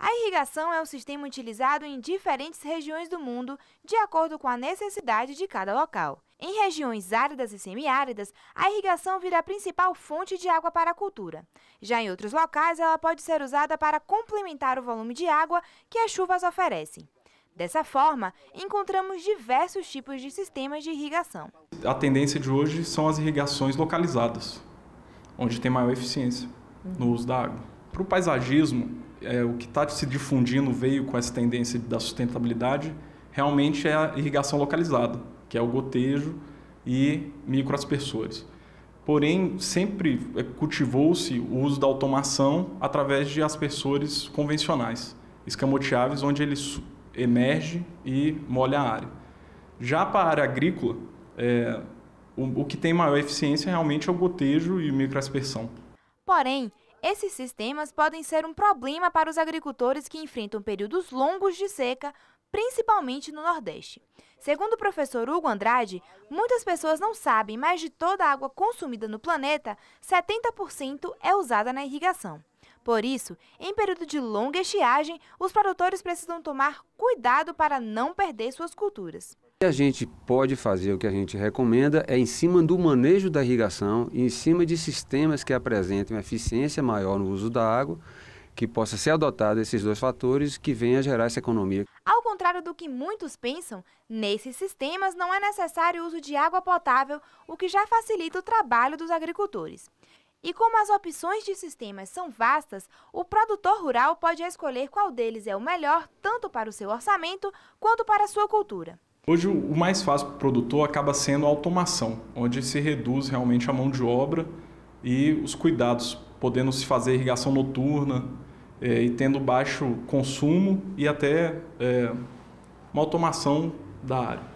A irrigação é um sistema utilizado em diferentes regiões do mundo, de acordo com a necessidade de cada local. Em regiões áridas e semiáridas, a irrigação vira a principal fonte de água para a cultura. Já em outros locais, ela pode ser usada para complementar o volume de água que as chuvas oferecem. Dessa forma, encontramos diversos tipos de sistemas de irrigação. A tendência de hoje são as irrigações localizadas, onde tem maior eficiência no uso da água. Para o paisagismo, é, o que está se difundindo veio com essa tendência da sustentabilidade realmente é a irrigação localizada, que é o gotejo e microaspersores. Porém, sempre é, cultivou-se o uso da automação através de aspersores convencionais, escamoteáveis, onde ele emerge e molha a área. Já para a área agrícola, é, o, o que tem maior eficiência realmente é o gotejo e microaspersão. Porém, esses sistemas podem ser um problema para os agricultores que enfrentam períodos longos de seca, principalmente no Nordeste. Segundo o professor Hugo Andrade, muitas pessoas não sabem, mas de toda a água consumida no planeta, 70% é usada na irrigação. Por isso, em período de longa estiagem, os produtores precisam tomar cuidado para não perder suas culturas. O que a gente pode fazer, o que a gente recomenda, é em cima do manejo da irrigação, em cima de sistemas que apresentem uma eficiência maior no uso da água, que possa ser adotado esses dois fatores que venham a gerar essa economia. Ao contrário do que muitos pensam, nesses sistemas não é necessário o uso de água potável, o que já facilita o trabalho dos agricultores. E como as opções de sistemas são vastas, o produtor rural pode escolher qual deles é o melhor, tanto para o seu orçamento quanto para a sua cultura. Hoje o mais fácil para o produtor acaba sendo a automação, onde se reduz realmente a mão de obra e os cuidados, podendo se fazer irrigação noturna é, e tendo baixo consumo e até é, uma automação da área.